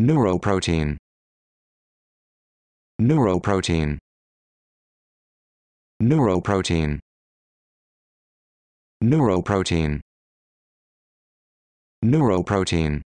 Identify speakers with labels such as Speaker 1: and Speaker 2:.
Speaker 1: neuroprotein neuroprotein neuroprotein neuroprotein neuroprotein